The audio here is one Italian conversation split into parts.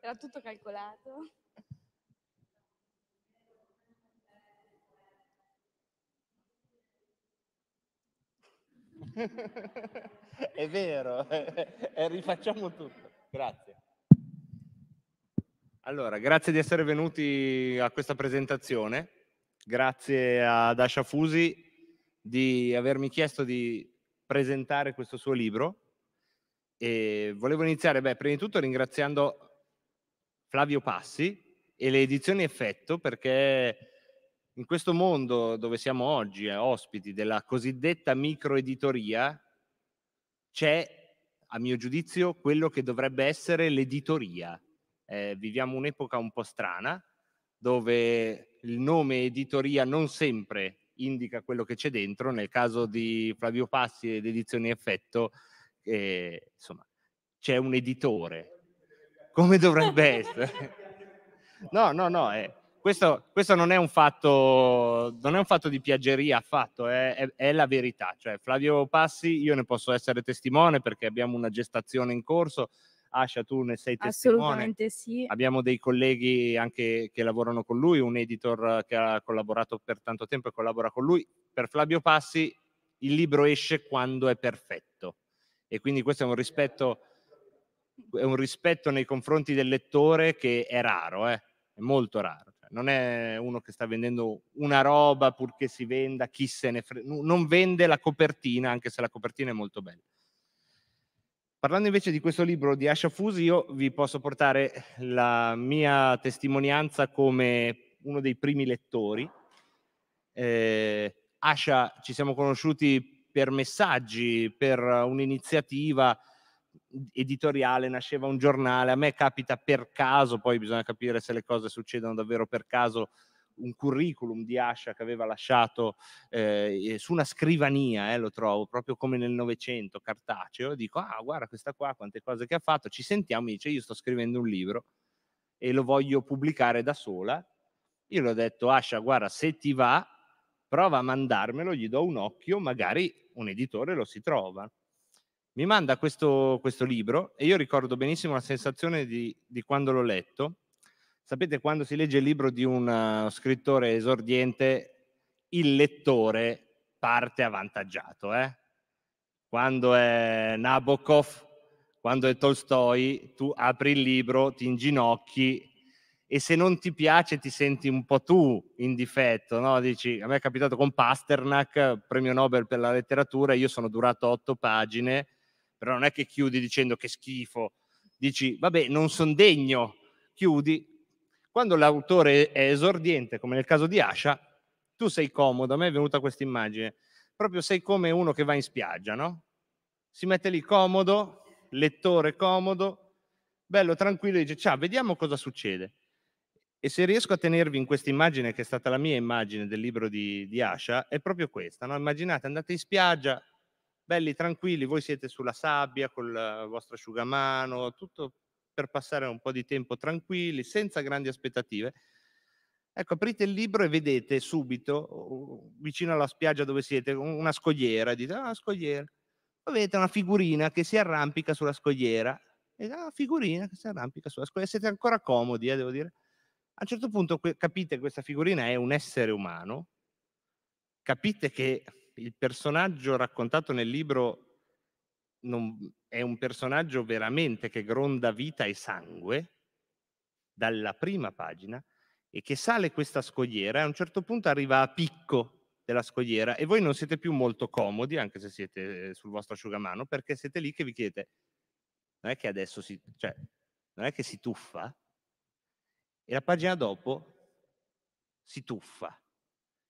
Era tutto calcolato. è vero, e eh, rifacciamo tutto. Grazie. Allora, grazie di essere venuti a questa presentazione. Grazie ad Asha Fusi di avermi chiesto di presentare questo suo libro. E volevo iniziare, beh, prima di tutto ringraziando Flavio Passi e le edizioni Effetto perché in questo mondo dove siamo oggi, eh, ospiti della cosiddetta microeditoria, c'è, a mio giudizio, quello che dovrebbe essere l'editoria. Eh, viviamo un'epoca un po' strana, dove il nome editoria non sempre indica quello che c'è dentro. Nel caso di Flavio Passi ed Edizioni Effetto, eh, insomma, c'è un editore, come dovrebbe essere. No, no, no, eh, questo, questo non, è fatto, non, è un fatto, di piaggeria affatto, eh, è, è, la verità. Cioè, Flavio Passi, io ne posso essere testimone perché abbiamo una gestazione in corso. Asha, tu ne sei testimone. Assolutamente sì. Abbiamo dei colleghi anche che lavorano con lui, un editor che ha collaborato per tanto tempo e collabora con lui. Per Flavio Passi il libro esce quando è perfetto e quindi questo è un rispetto, è un rispetto nei confronti del lettore che è raro, eh? è molto raro. Cioè, non è uno che sta vendendo una roba purché si venda, chi se ne frega, non vende la copertina, anche se la copertina è molto bella. Parlando invece di questo libro di Asha Fusi, io vi posso portare la mia testimonianza come uno dei primi lettori. Eh, Asha ci siamo conosciuti per messaggi, per un'iniziativa editoriale, nasceva un giornale, a me capita per caso, poi bisogna capire se le cose succedono davvero per caso, un curriculum di Ascia che aveva lasciato eh, su una scrivania, eh, lo trovo, proprio come nel Novecento, cartaceo, dico, ah guarda questa qua, quante cose che ha fatto, ci sentiamo, mi dice, io sto scrivendo un libro e lo voglio pubblicare da sola. Io le ho detto, Ascia, guarda, se ti va, prova a mandarmelo, gli do un occhio, magari un editore lo si trova. Mi manda questo, questo libro e io ricordo benissimo la sensazione di, di quando l'ho letto. Sapete, quando si legge il libro di un uh, scrittore esordiente, il lettore parte avvantaggiato. Eh? Quando è Nabokov, quando è Tolstoi, tu apri il libro, ti inginocchi e se non ti piace ti senti un po' tu in difetto, no? Dici, a me è capitato con Pasternak, premio Nobel per la letteratura, io sono durato otto pagine, però non è che chiudi dicendo che schifo, dici, vabbè, non sono degno, chiudi. Quando l'autore è esordiente, come nel caso di Asha, tu sei comodo, a me è venuta questa immagine, proprio sei come uno che va in spiaggia, no? Si mette lì comodo, lettore comodo, bello, tranquillo, dice, ciao, vediamo cosa succede e se riesco a tenervi in questa immagine, che è stata la mia immagine del libro di, di Ascia, è proprio questa. No? Immaginate, andate in spiaggia, belli, tranquilli, voi siete sulla sabbia con il vostro asciugamano, tutto per passare un po' di tempo tranquilli, senza grandi aspettative. Ecco, aprite il libro e vedete subito, vicino alla spiaggia dove siete, una scogliera. Dite, ah, scogliera. Poi vedete una figurina che si arrampica sulla scogliera. E ah, figurina che si arrampica sulla scogliera. Siete ancora comodi, eh, devo dire a un certo punto que- capite che questa figurina è un essere umano, capite che il personaggio raccontato nel libro non, è un personaggio veramente che gronda vita e sangue dalla prima pagina e che sale questa scogliera e a un certo punto arriva a picco della scogliera e voi non siete più molto comodi, anche se siete eh, sul vostro asciugamano, perché siete lì che vi chiedete, non è che adesso si, cioè, non è che si tuffa? e la pagina dopo si tuffa.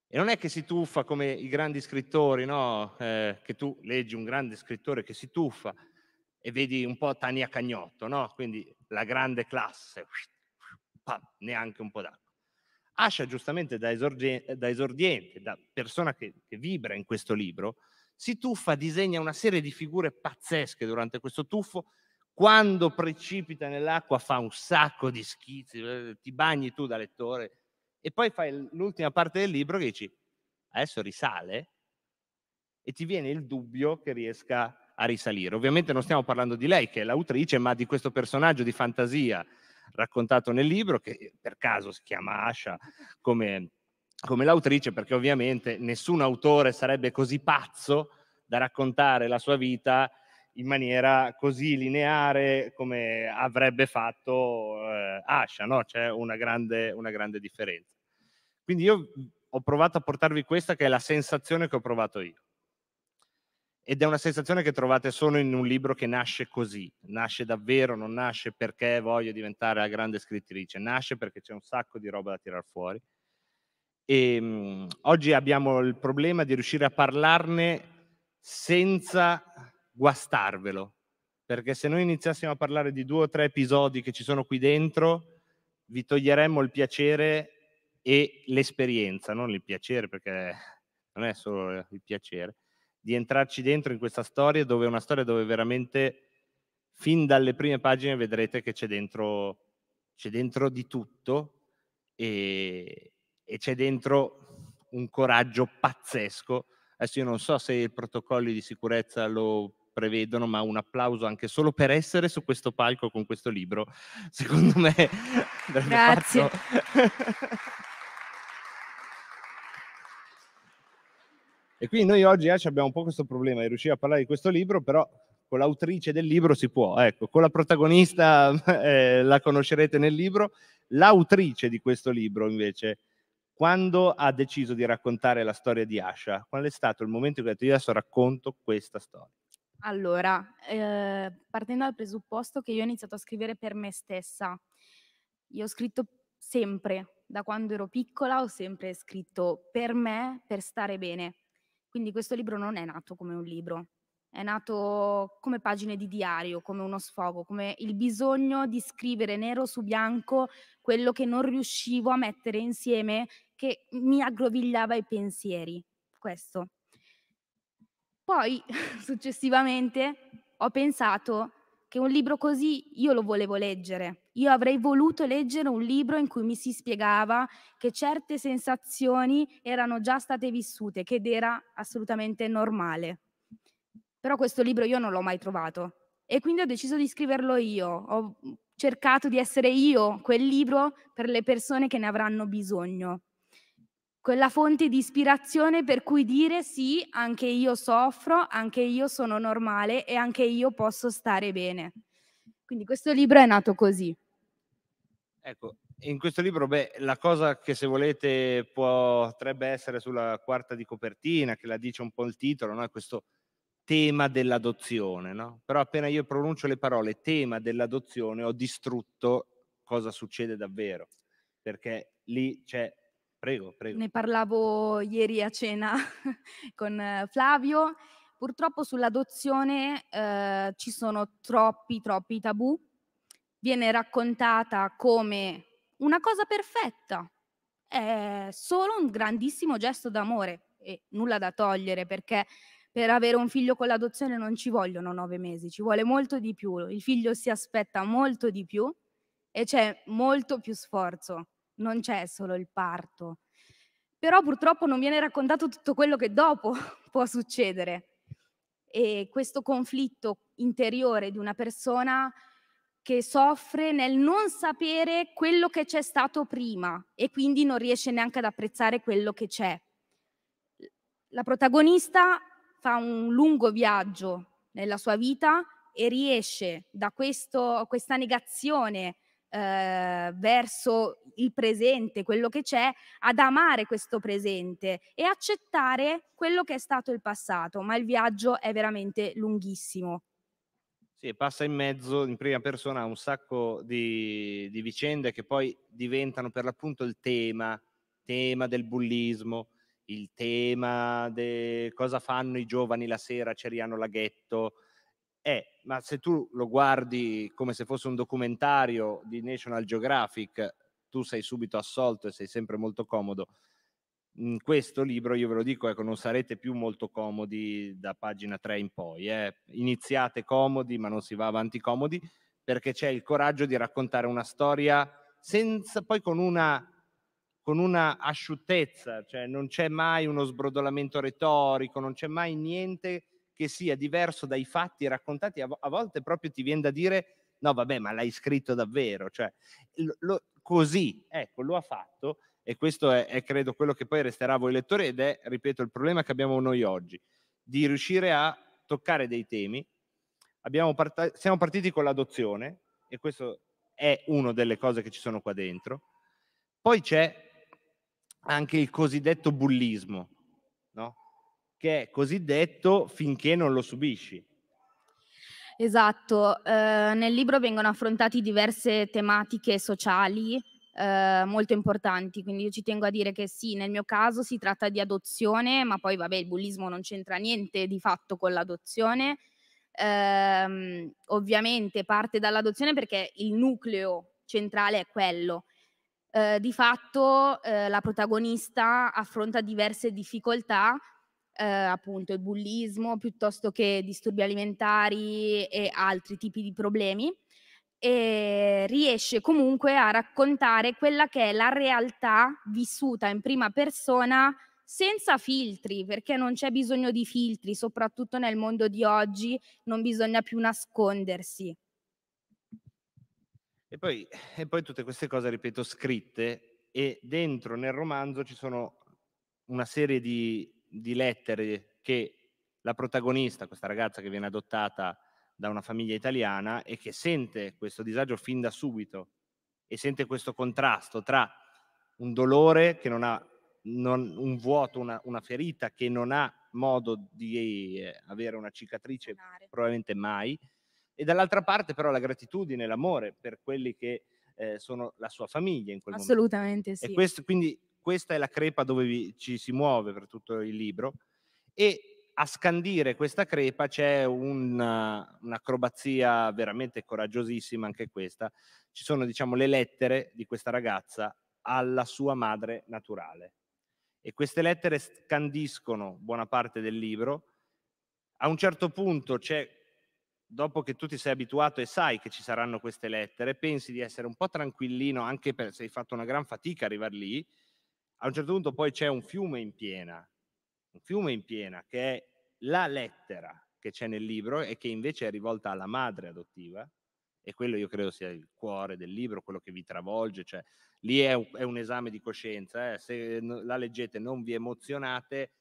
E non è che si tuffa come i grandi scrittori, no? eh, che tu leggi un grande scrittore che si tuffa e vedi un po' Tania Cagnotto, no? quindi la grande classe, pam, neanche un po' d'acqua. Ascia, giustamente da, da esordiente, da persona che, che vibra in questo libro, si tuffa, disegna una serie di figure pazzesche durante questo tuffo quando precipita nell'acqua fa un sacco di schizzi, eh, ti bagni tu da lettore e poi fai l'ultima parte del libro che dici adesso risale e ti viene il dubbio che riesca a risalire. Ovviamente non stiamo parlando di lei che è l'autrice, ma di questo personaggio di fantasia raccontato nel libro che eh, per caso si chiama Asha come, come l'autrice perché ovviamente nessun autore sarebbe così pazzo da raccontare la sua vita in maniera così lineare come avrebbe fatto eh, Asha, no? c'è una grande, una grande differenza. Quindi io mhmm, ho provato a portarvi questa che è la sensazione che ho provato io. Ed è una sensazione che trovate solo in un libro che nasce così, nasce davvero, non nasce perché voglio diventare la grande scrittrice, nasce perché c'è un sacco di roba da tirar fuori. E, ehm, mh, oggi abbiamo il problema di riuscire a parlarne senza guastarvelo, perché se noi iniziassimo a parlare di due o tre episodi che ci sono qui dentro, vi toglieremmo il piacere e l'esperienza, non il piacere, perché non è solo il piacere, di entrarci dentro in questa storia dove è una storia dove veramente fin dalle prime pagine vedrete che c'è dentro, c'è dentro di tutto e, e, c'è dentro un coraggio pazzesco. Adesso io non so se i protocolli di sicurezza lo prevedono, ma un applauso anche solo per essere su questo palco con questo libro, secondo me. Grazie. e quindi noi oggi eh, abbiamo un po' questo problema di riuscire a parlare di questo libro, però con l'autrice del libro si può, ecco, con la protagonista eh, la conoscerete nel libro, l'autrice di questo libro invece quando ha deciso di raccontare la storia di Asha? Qual è stato il momento in cui ha detto io adesso racconto questa storia? Allora, eh, partendo dal presupposto che io ho iniziato a scrivere per me stessa, io ho scritto sempre, da quando ero piccola ho sempre scritto per me, per stare bene. Quindi questo libro non è nato come un libro, è nato come pagine di diario, come uno sfogo, come il bisogno di scrivere nero su bianco quello che non riuscivo a mettere insieme, che mi aggrovigliava i pensieri. Questo. Poi successivamente ho pensato che un libro così io lo volevo leggere. Io avrei voluto leggere un libro in cui mi si spiegava che certe sensazioni erano già state vissute, che era assolutamente normale. Però questo libro io non l'ho mai trovato e quindi ho deciso di scriverlo io. Ho cercato di essere io quel libro per le persone che ne avranno bisogno quella fonte di ispirazione per cui dire sì, anche io soffro, anche io sono normale e anche io posso stare bene. Quindi questo libro è nato così. Ecco, in questo libro, beh, la cosa che se volete potrebbe essere sulla quarta di copertina, che la dice un po' il titolo, no? questo tema dell'adozione, no? Però appena io pronuncio le parole tema dell'adozione ho distrutto cosa succede davvero, perché lì c'è Prego, prego. Ne parlavo ieri a cena con eh, Flavio. Purtroppo sull'adozione eh, ci sono troppi, troppi tabù. Viene raccontata come una cosa perfetta. È solo un grandissimo gesto d'amore e nulla da togliere perché per avere un figlio con l'adozione non ci vogliono nove mesi, ci vuole molto di più. Il figlio si aspetta molto di più e c'è molto più sforzo non c'è solo il parto. Però purtroppo non viene raccontato tutto quello che dopo può succedere. E questo conflitto interiore di una persona che soffre nel non sapere quello che c'è stato prima e quindi non riesce neanche ad apprezzare quello che c'è. La protagonista fa un lungo viaggio nella sua vita e riesce da questo, questa negazione Ehm, verso il presente, quello che c'è, ad amare questo presente e accettare quello che è stato il passato, ma il viaggio è veramente lunghissimo. Sì, passa in mezzo in prima persona un sacco di, di vicende che poi diventano per l'appunto il tema, tema del bullismo, il tema di cosa fanno i giovani la sera a Ceriano Laghetto, eh, ma se tu lo guardi come se fosse un documentario di National Geographic, tu sei subito assolto e sei sempre molto comodo. In questo libro, io ve lo dico, ecco, non sarete più molto comodi da pagina 3 in poi. Eh. Iniziate comodi, ma non si va avanti comodi, perché c'è il coraggio di raccontare una storia senza, poi con una, con una asciuttezza, cioè non c'è mai uno sbrodolamento retorico, non c'è mai niente che sia diverso dai fatti raccontati, a, a volte proprio ti viene da dire no vabbè ma l'hai scritto davvero, cioè lo, lo, così, ecco lo ha fatto e questo è, è, credo quello che poi resterà a voi lettori ed è, ripeto, il problema che abbiamo noi oggi, di riuscire a toccare dei temi. Parta- siamo partiti con l'adozione e questo è una delle cose che ci sono qua dentro. Poi c'è anche il cosiddetto bullismo, no? che è cosiddetto finché non lo subisci. Esatto, eh, nel libro vengono affrontate diverse tematiche sociali eh, molto importanti, quindi io ci tengo a dire che sì, nel mio caso si tratta di adozione, ma poi vabbè il bullismo non c'entra niente di fatto con l'adozione, eh, ovviamente parte dall'adozione perché il nucleo centrale è quello. Eh, di fatto eh, la protagonista affronta diverse difficoltà eh, appunto il bullismo piuttosto che disturbi alimentari e altri tipi di problemi e riesce comunque a raccontare quella che è la realtà vissuta in prima persona senza filtri, perché non c'è bisogno di filtri, soprattutto nel mondo di oggi non bisogna più nascondersi. E poi, e poi tutte queste cose, ripeto, scritte e dentro nel romanzo ci sono una serie di di lettere che la protagonista, questa ragazza che viene adottata da una famiglia italiana e che sente questo disagio fin da subito e sente questo contrasto tra un dolore che non ha, non, un vuoto, una, una, ferita che non ha modo di eh, avere una cicatrice probabilmente mai, e dall'altra parte però la gratitudine, l'amore per quelli che eh, sono la sua famiglia in quel Assolutamente momento. Assolutamente sì. Questo, quindi questa è la crepa dove vi, ci si muove per tutto il libro e a scandire questa crepa c'è una, un'acrobazia veramente coraggiosissima anche questa, ci sono diciamo le lettere di questa ragazza alla sua madre naturale e queste lettere scandiscono buona parte del libro. A un certo punto c'è dopo che tu ti sei abituato e sai che ci saranno queste lettere, pensi di essere un po' tranquillino anche se hai fatto una gran fatica a arrivare lì a un certo punto poi c'è un fiume in piena, un fiume in piena che è la lettera che c'è nel libro e che invece è rivolta alla madre adottiva, e quello io credo sia il cuore del libro, quello che vi travolge, cioè lì è un, è un esame di coscienza, eh. se la leggete non vi emozionate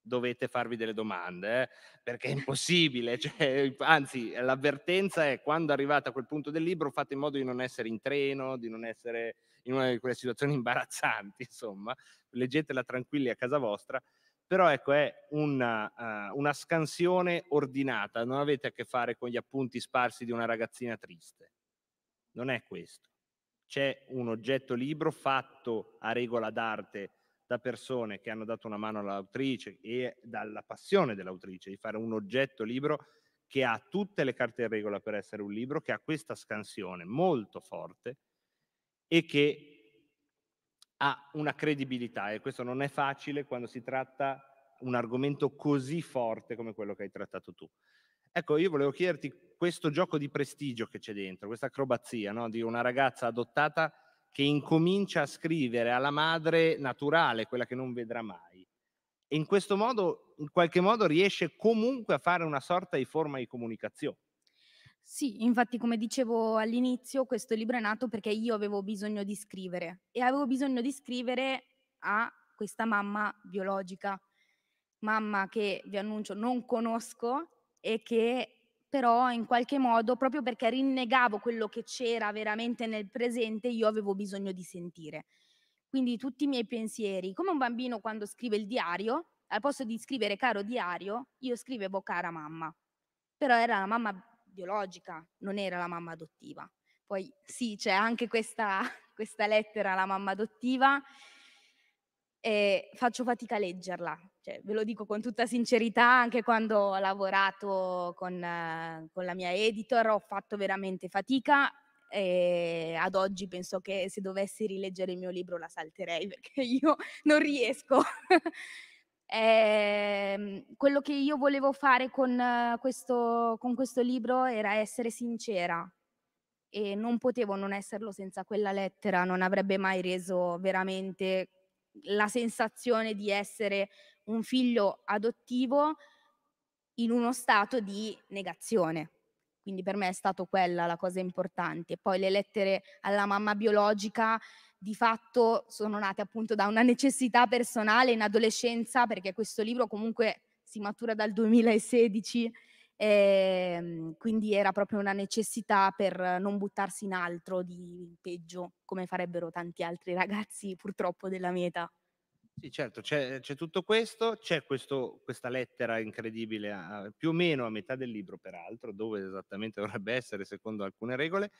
dovete farvi delle domande, eh, perché è impossibile, cioè, anzi l'avvertenza è quando arrivate a quel punto del libro fate in modo di non essere in treno, di non essere in una di quelle situazioni imbarazzanti, insomma, leggetela tranquilli a casa vostra, però ecco è una, uh, una scansione ordinata, non avete a che fare con gli appunti sparsi di una ragazzina triste, non è questo. C'è un oggetto libro fatto a regola d'arte da persone che hanno dato una mano all'autrice e dalla passione dell'autrice di fare un oggetto libro che ha tutte le carte in regola per essere un libro, che ha questa scansione molto forte e che ha una credibilità e questo non è facile quando si tratta un argomento così forte come quello che hai trattato tu. Ecco, io volevo chiederti questo gioco di prestigio che c'è dentro, questa acrobazia no? di una ragazza adottata che incomincia a scrivere alla madre naturale, quella che non vedrà mai. E in questo modo, in qualche modo, riesce comunque a fare una sorta di forma di comunicazione. Sì, infatti come dicevo all'inizio, questo libro è nato perché io avevo bisogno di scrivere e avevo bisogno di scrivere a questa mamma biologica, mamma che vi annuncio non conosco e che però in qualche modo, proprio perché rinnegavo quello che c'era veramente nel presente, io avevo bisogno di sentire. Quindi tutti i miei pensieri, come un bambino quando scrive il diario, al posto di scrivere caro diario, io scrivevo cara mamma. Però era la mamma biologica, non era la mamma adottiva. Poi sì, c'è anche questa, questa lettera alla mamma adottiva e faccio fatica a leggerla, cioè, ve lo dico con tutta sincerità, anche quando ho lavorato con, con la mia editor ho fatto veramente fatica e ad oggi penso che se dovessi rileggere il mio libro la salterei perché io non riesco. Eh, quello che io volevo fare con eh, questo, con questo libro era essere sincera e non potevo non esserlo senza quella lettera, non avrebbe mai reso veramente la sensazione di essere un figlio adottivo in uno stato di negazione. Quindi per me è stata quella la cosa importante. Poi le lettere alla mamma biologica di fatto sono nate appunto da una necessità personale in adolescenza, perché questo libro comunque si matura dal 2016, eh, quindi era proprio una necessità per non buttarsi in altro di peggio, come farebbero tanti altri ragazzi purtroppo della mia età. Sì, certo, c'è, c'è tutto questo, c'è questo, questa lettera incredibile, più o meno a metà del libro, peraltro, dove esattamente dovrebbe essere secondo alcune regole,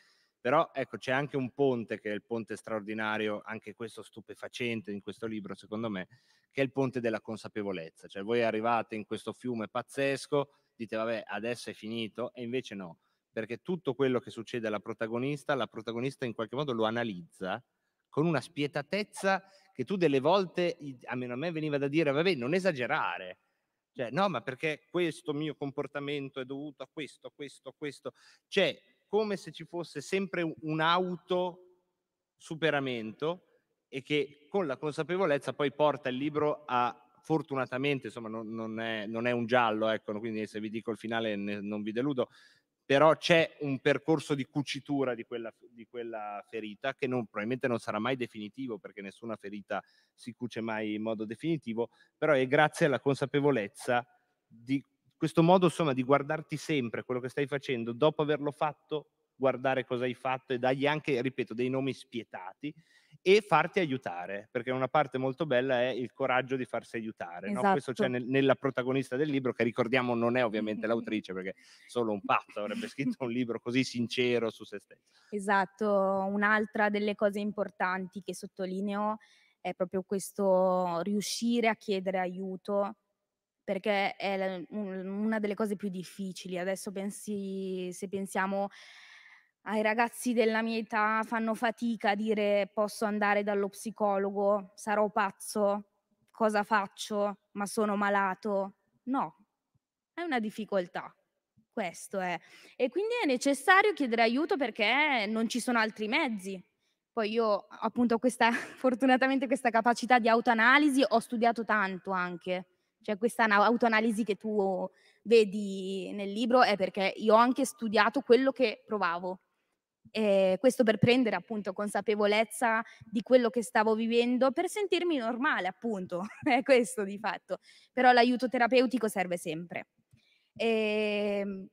però ecco, c'è anche un ponte che è il ponte straordinario, anche questo stupefacente in questo libro, secondo me, che è il ponte della consapevolezza. Cioè voi arrivate in questo fiume pazzesco, dite vabbè, adesso è finito, e invece no, perché tutto quello che succede alla protagonista, la protagonista in qualche modo lo analizza con una spietatezza che tu delle volte, a meno a me veniva da dire, vabbè, non esagerare, cioè no, ma perché questo mio comportamento è dovuto a questo, a questo, a questo, cioè come se ci fosse sempre un auto superamento e che con la consapevolezza poi porta il libro a fortunatamente insomma non, non, è, non è, un giallo ecco quindi se vi dico il finale ne, non vi deludo però c'è un percorso di cucitura di quella, di quella ferita che non, probabilmente non sarà mai definitivo perché nessuna ferita si cuce mai in modo definitivo, però è grazie alla consapevolezza di questo modo insomma di guardarti sempre quello che stai facendo dopo averlo fatto guardare cosa hai fatto e dargli anche ripeto dei nomi spietati e farti aiutare perché una parte molto bella è il coraggio di farsi aiutare esatto. no? questo c'è esatto. nel, nella protagonista del libro che ricordiamo non è ovviamente l'autrice perché solo un pazzo avrebbe scritto un libro così sincero su se stesso esatto un'altra delle cose importanti che sottolineo è proprio questo riuscire a chiedere aiuto perché è una delle cose più difficili. Adesso pensi, se pensiamo ai ragazzi della mia età, fanno fatica a dire posso andare dallo psicologo, sarò pazzo, cosa faccio, ma sono malato. No, è una difficoltà. Questo è. E quindi è necessario chiedere aiuto perché non ci sono altri mezzi. Poi io appunto ho questa, fortunatamente questa capacità di autoanalisi, ho studiato tanto anche cioè questa autoanalisi che tu vedi nel libro è perché io ho anche studiato quello che provavo. E questo per prendere appunto consapevolezza di quello che stavo vivendo, per sentirmi normale appunto, è questo di fatto, però l'aiuto terapeutico serve sempre. E ehm,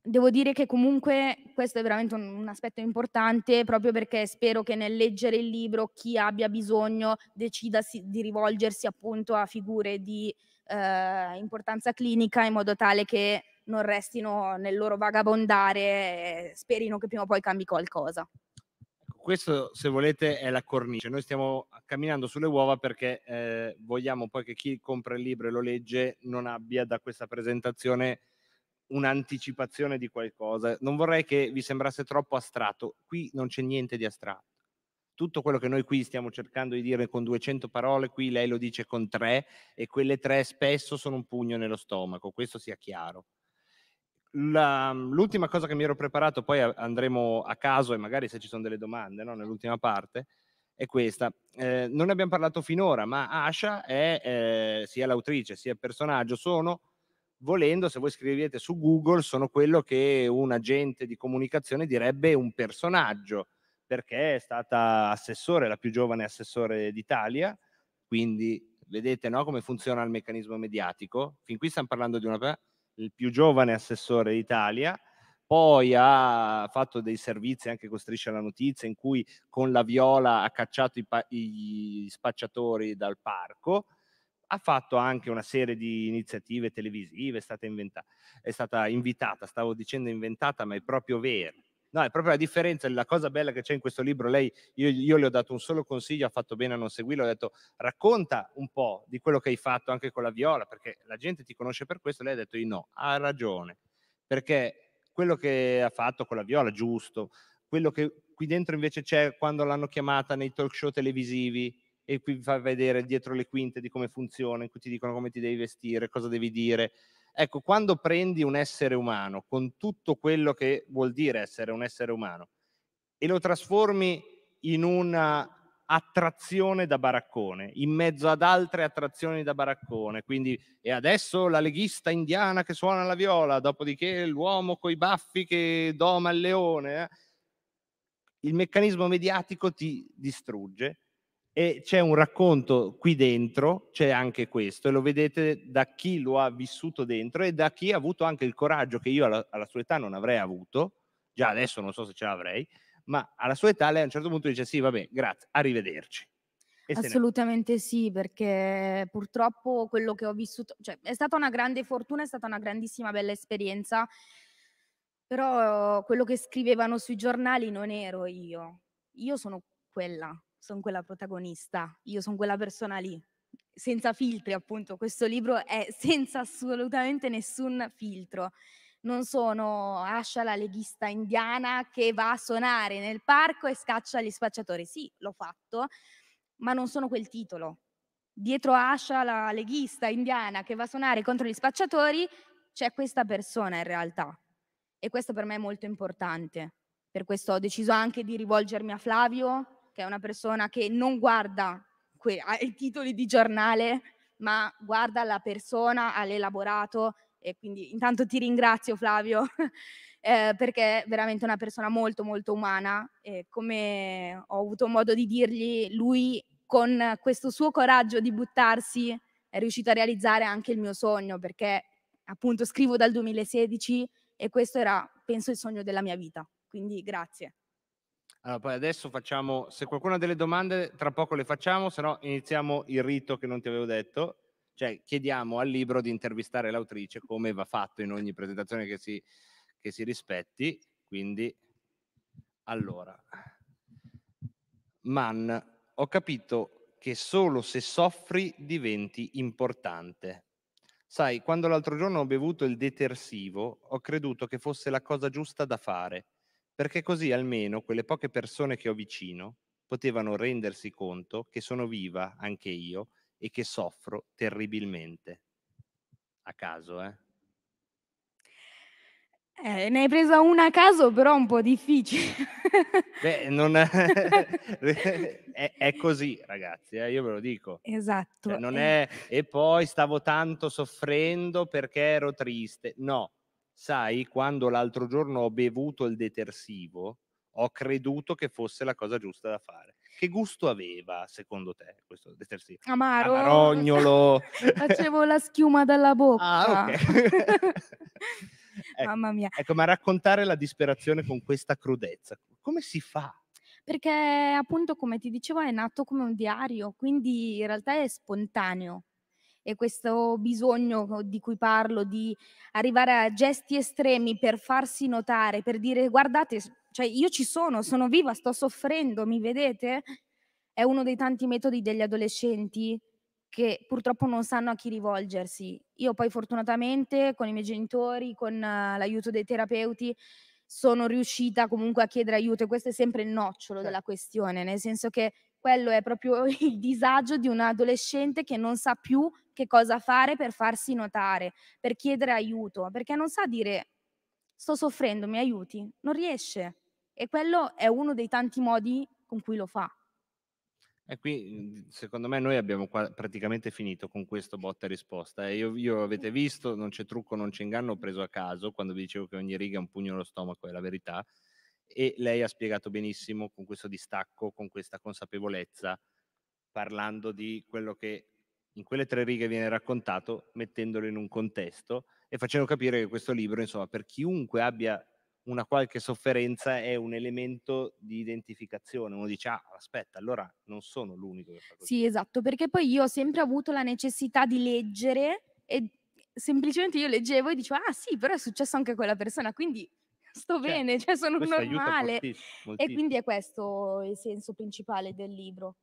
devo dire che comunque questo è veramente un, un, aspetto importante proprio perché spero che nel leggere il libro chi abbia bisogno decida si, di rivolgersi appunto a figure di eh, importanza clinica in modo tale che non restino nel loro vagabondare e sperino che prima o poi cambi qualcosa. Ecco, questo, se volete, è la cornice. Noi stiamo camminando sulle uova perché eh, vogliamo poi che chi compra il libro e lo legge non abbia da questa presentazione un'anticipazione di qualcosa. Non vorrei che vi sembrasse troppo astratto. Qui non c'è niente di astratto tutto quello che noi qui stiamo cercando di dire con 200 parole, qui lei lo dice con tre e quelle tre spesso sono un pugno nello stomaco, questo sia chiaro. La, l'ultima cosa che mi ero preparato, poi andremo a caso e magari se ci sono delle domande no, nell'ultima parte, è questa. Eh, non ne abbiamo parlato finora, ma Asha è eh, sia l'autrice sia il personaggio, sono, volendo, se voi scrivete su Google, sono quello che un agente di comunicazione direbbe un personaggio perché è stata assessore, la più giovane assessore d'Italia, quindi vedete no, come funziona il meccanismo mediatico. Fin qui stiamo parlando di una, il più giovane assessore d'Italia, poi ha fatto dei servizi anche con Striscia la Notizia in cui con la viola ha cacciato i, pa- i spacciatori dal parco, ha fatto anche una serie di iniziative televisive, è stata, inventa- è stata invitata, stavo dicendo inventata, ma è proprio vero No, è proprio la differenza, la cosa bella che c'è in questo libro, lei, io, io le ho dato un solo consiglio, ha fatto bene a non seguirlo, ho detto racconta un po' di quello che hai fatto anche con la viola, perché la gente ti conosce per questo, lei ha detto di no, ha ragione, perché quello che ha fatto con la viola, giusto, quello che qui dentro invece c'è quando l'hanno chiamata nei talk show televisivi, e qui vi fa vedere dietro le quinte di come funziona, in cui ti dicono come ti devi vestire, cosa devi dire, Ecco, quando prendi un essere umano con tutto quello che vuol dire essere un essere umano e lo trasformi in una attrazione da baraccone, in mezzo ad altre attrazioni da baraccone, quindi e adesso la leghista indiana che suona la viola, dopodiché l'uomo coi baffi che doma il leone, eh? il meccanismo mediatico ti distrugge e c'è un racconto qui dentro, c'è anche questo, e lo vedete da chi lo ha vissuto dentro e da chi ha avuto anche il coraggio che io alla, alla sua età non avrei avuto, già adesso non so se ce l'avrei, ma alla sua età lei a un certo punto dice sì, vabbè, grazie, arrivederci. Assolutamente sì, perché purtroppo quello che ho vissuto, cioè è stata una grande fortuna, è stata una grandissima bella esperienza, però quello che scrivevano sui giornali non ero io, io sono quella, sono quella protagonista, io sono quella persona lì, senza filtri appunto, questo libro è senza assolutamente nessun filtro. Non sono Asha la leghista indiana che va a suonare nel parco e scaccia gli spacciatori. Sì, l'ho fatto, ma non sono quel titolo. Dietro Asha la leghista indiana che va a suonare contro gli spacciatori c'è questa persona in realtà. E questo per me è molto importante. Per questo ho deciso anche di rivolgermi a Flavio, che è una persona che non guarda que- ai titoli di giornale, ma guarda la persona, all'elaborato e quindi intanto ti ringrazio Flavio eh, perché è veramente una persona molto molto umana e come ho avuto modo di dirgli lui con questo suo coraggio di buttarsi è riuscito a realizzare anche il mio sogno perché appunto scrivo dal 2016 e questo era penso il sogno della mia vita quindi grazie allora, poi adesso facciamo, se qualcuno ha delle domande, tra poco le facciamo, se no iniziamo il rito che non ti avevo detto, cioè chiediamo al libro di intervistare l'autrice come va fatto in ogni presentazione che si, che si rispetti. Quindi, allora, Man, ho capito che solo se soffri diventi importante. Sai, quando l'altro giorno ho bevuto il detersivo, ho creduto che fosse la cosa giusta da fare perché così almeno quelle poche persone che ho vicino potevano rendersi conto che sono viva anche io e che soffro terribilmente. A caso, eh? Eh, ne hai presa una a caso, però un po' difficile. Beh, non... è, è, così, ragazzi, eh, io ve lo dico. Cioè, esatto. Cioè, non eh. è... E poi stavo tanto soffrendo perché ero triste. No, sai, quando l'altro giorno ho bevuto il detersivo, ho creduto che fosse la cosa giusta da fare. Che gusto aveva, secondo te, questo detersivo? Amaro. Amarognolo. Facevo la schiuma dalla bocca. Ah, okay. ecco, Mamma mia. Ecco, ma raccontare la disperazione con questa crudezza, come si fa? Perché appunto, come ti dicevo, è nato come un diario, quindi in realtà è spontaneo e questo bisogno oh, di cui parlo di arrivare a gesti estremi per farsi notare, per dire guardate, cioè io ci sono, sono viva, sto soffrendo, mi vedete? È uno dei tanti metodi degli adolescenti che purtroppo non sanno a chi rivolgersi. Io poi fortunatamente con i miei genitori, con eh, l'aiuto dei terapeuti, sono riuscita comunque a chiedere aiuto e questo è sempre il nocciolo sì. della certo. questione, nel senso che quello è proprio il disagio di un adolescente che non sa più che cosa fare per farsi notare, per chiedere aiuto, perché non sa dire sto soffrendo, mi aiuti, non riesce. E quello è uno dei tanti modi con cui lo fa. E qui mhmm, secondo me noi abbiamo praticamente finito con questo botta e risposta. Io, io, avete visto, non c'è trucco, non c'è inganno, ho preso a caso quando vi dicevo che ogni riga è un pugno allo stomaco, è la verità. E lei ha spiegato benissimo con questo distacco, con questa consapevolezza, parlando di quello che in quelle tre righe viene raccontato mettendolo in un contesto e facendo capire che questo libro, insomma, per chiunque abbia una qualche sofferenza è un elemento di identificazione. Uno dice, ah, aspetta, allora non sono l'unico che fa così. Sì, esatto, perché poi io ho sempre avuto la necessità di leggere e semplicemente io leggevo e dicevo, ah sì, però è successo anche a quella persona, quindi sto cioè, bene, cioè sono normale. Moltissimo, moltissimo. E quindi è questo il senso principale del libro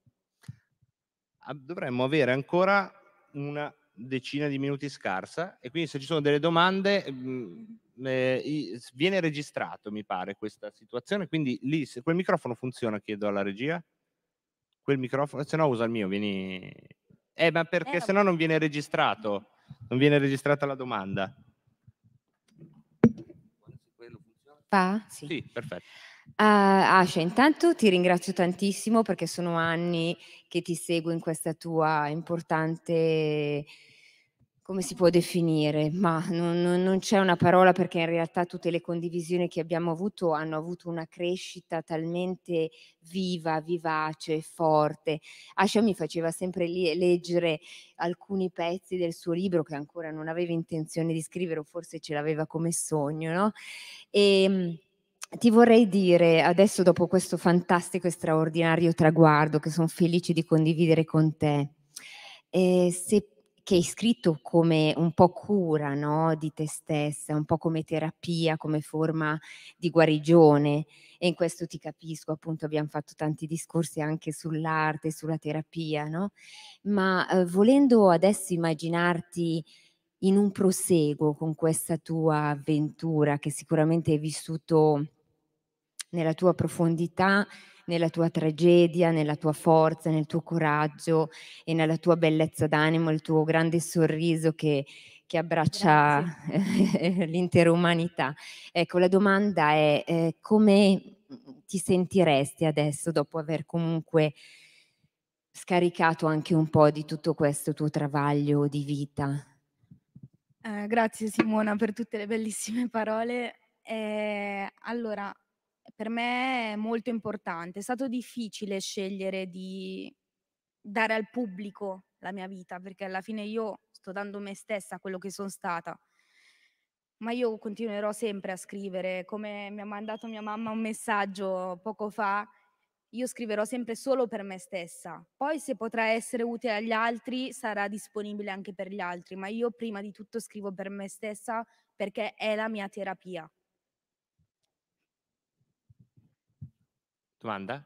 dovremmo avere ancora una decina di minuti scarsa e quindi se ci sono delle domande mm, eh, viene registrato mi pare questa situazione quindi lì se quel microfono funziona chiedo alla regia quel microfono se no usa il mio vieni eh ma perché eh, se no non viene registrato non viene registrata la domanda fa? Sì. sì perfetto Uh, Asha, intanto ti ringrazio tantissimo perché sono anni che ti seguo in questa tua importante, come si può definire, ma non, non, non, c'è una parola perché in realtà tutte le condivisioni che abbiamo avuto hanno avuto una crescita talmente viva, vivace e forte. Asha mi faceva sempre leggere alcuni pezzi del suo libro che ancora non aveva intenzione di scrivere o forse ce l'aveva come sogno, no? E, ehm, ti vorrei dire adesso dopo questo fantastico e straordinario traguardo che sono felice di condividere con te, eh, se, che hai scritto come un po' cura no? di te stessa, un po' come terapia, come forma di guarigione e in questo ti capisco, appunto abbiamo fatto tanti discorsi anche sull'arte, sulla terapia, no? ma eh, volendo adesso immaginarti in un proseguo con questa tua avventura che sicuramente hai vissuto nella tua profondità, nella tua tragedia, nella tua forza, nel tuo coraggio e nella tua bellezza d'animo, il tuo grande sorriso che, che abbraccia l'intera umanità. Ecco, la domanda è eh, come ti sentiresti adesso dopo aver comunque scaricato anche un po' di tutto questo tuo travaglio di vita? Eh, grazie Simona per tutte le bellissime parole. Eh, allora, per me è molto importante. È stato difficile scegliere di dare al pubblico la mia vita, perché alla fine io sto dando me stessa a quello che sono stata. Ma io continuerò sempre a scrivere, come mi ha mandato mia mamma un messaggio poco fa, io scriverò sempre solo per me stessa. Poi se potrà essere utile agli altri, sarà disponibile anche per gli altri, ma io prima di tutto scrivo per me stessa perché è la mia terapia. Domanda?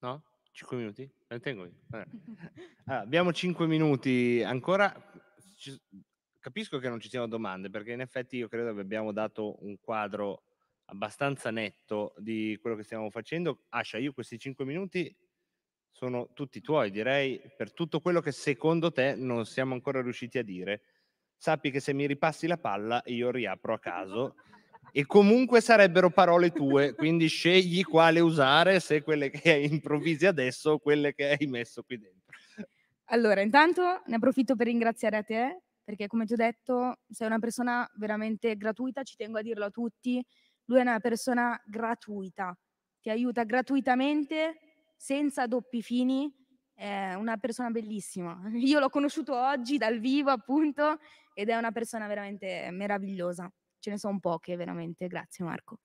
No? Cinque minuti? Le tengo io. Allora, ah, abbiamo cinque minuti ancora. Capisco che non ci siano domande perché in effetti io credo che abbiamo dato un quadro abbastanza netto di quello che stiamo facendo. Asha, io questi cinque minuti sono tutti tuoi, direi, per tutto quello che secondo te non siamo ancora riusciti a dire. Sappi che se mi ripassi la palla io riapro a caso e comunque sarebbero parole tue, quindi scegli quale usare, se quelle che improvvisi adesso o quelle che hai messo qui dentro. Allora, intanto ne approfitto per ringraziare a te, perché come ti ho detto sei una persona veramente gratuita, ci tengo a dirlo a tutti, lui è una persona gratuita, ti aiuta gratuitamente, senza doppi fini, è una persona bellissima. Io l'ho conosciuto oggi dal vivo appunto ed è una persona veramente meravigliosa ce ne sono poche veramente, grazie Marco.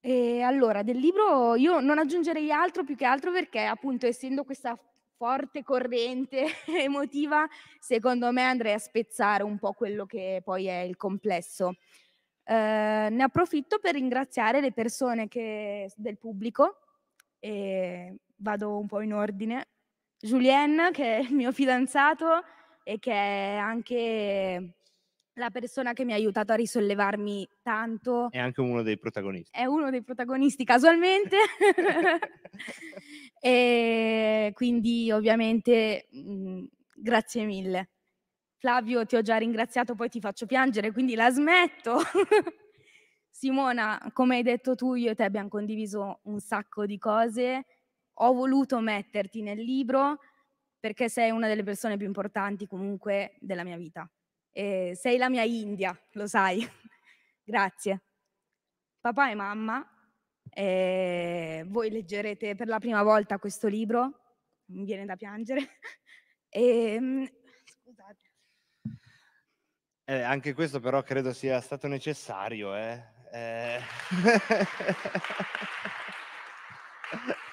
E allora, del libro io non aggiungerei altro più che altro perché appunto essendo questa forte corrente emotiva, secondo me andrei a spezzare un po' quello che poi è il complesso. Eh, ne approfitto per ringraziare le persone che, del pubblico e vado un po' in ordine. Julien, che è il mio fidanzato e che è anche la persona che mi ha aiutato a risollevarmi tanto. È anche uno dei protagonisti. È uno dei protagonisti casualmente. e quindi ovviamente mm, grazie mille. Flavio, ti ho già ringraziato, poi ti faccio piangere, quindi la smetto. Simona, come hai detto tu, io e te abbiamo condiviso un sacco di cose. Ho voluto metterti nel libro perché sei una delle persone più importanti comunque della mia vita eh, sei la mia India, lo sai. Grazie. Papà e mamma, eh, voi leggerete per la prima volta questo libro, mi viene da piangere. e, ehm, scusate. Eh, anche questo però credo sia stato necessario. Eh? Eh...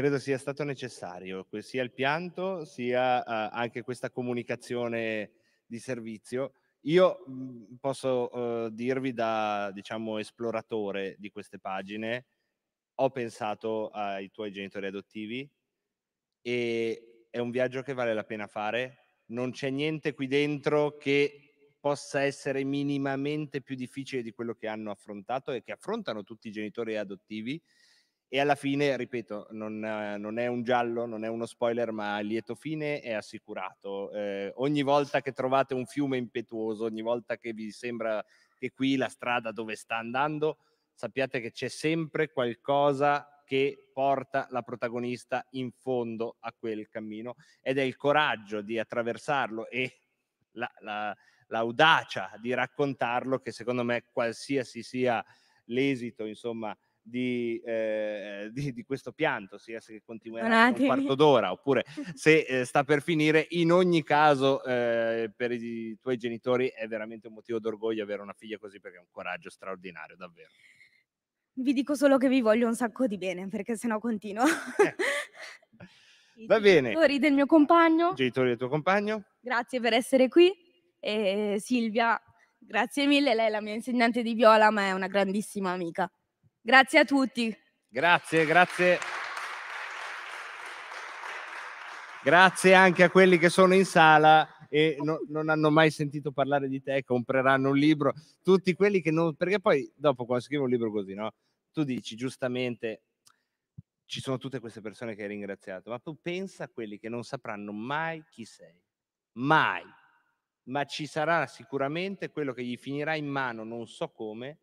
credo sia stato necessario, sia il pianto, sia uh, anche questa comunicazione di servizio. Io mhmm, posso uh, dirvi da, diciamo, esploratore di queste pagine, ho pensato ai tuoi genitori adottivi e è un viaggio che vale la pena fare. Non c'è niente qui dentro che possa essere minimamente più difficile di quello che hanno affrontato e che affrontano tutti i genitori adottivi e alla fine, ripeto, non, eh, non, è un giallo, non è uno spoiler, ma il lieto fine è assicurato. Eh, ogni volta che trovate un fiume impetuoso, ogni volta che vi sembra che qui la strada dove sta andando, sappiate che c'è sempre qualcosa che porta la protagonista in fondo a quel cammino ed è il coraggio di attraversarlo e la, la, l'audacia di raccontarlo che secondo me qualsiasi sia l'esito, insomma, di, eh, di, di, questo pianto, sia se continuerà un quarto d'ora oppure se eh, sta per finire, in ogni caso eh, per i tuoi genitori è veramente un motivo d'orgoglio avere una figlia così perché è un coraggio straordinario, davvero. Vi dico solo che vi voglio un sacco di bene perché sennò continuo. Eh. Va bene. Genitori del mio compagno. Genitori del tuo compagno. Grazie per essere qui. E Silvia, grazie mille. Lei è la mia insegnante di viola, ma è una grandissima amica. Grazie a tutti. Grazie, grazie. Grazie anche a quelli che sono in sala e no, non hanno mai sentito parlare di te, compreranno un libro. Tutti quelli che non... Perché poi dopo quando scrivo un libro così, no? Tu dici giustamente, ci sono tutte queste persone che hai ringraziato, ma tu pensa a quelli che non sapranno mai chi sei. Mai. Ma ci sarà sicuramente quello che gli finirà in mano, non so come,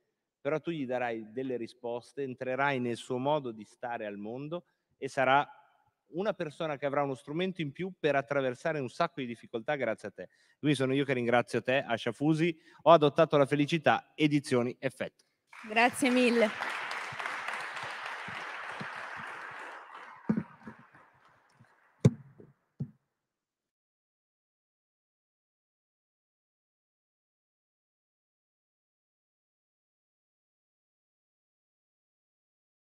però tu gli darai delle risposte, entrerai nel suo modo di stare al mondo e sarà una persona che avrà uno strumento in più per attraversare un sacco di difficoltà grazie a te. Quindi sono io che ringrazio te, Asha Fusi, ho adottato la felicità, edizioni effetto. Grazie mille.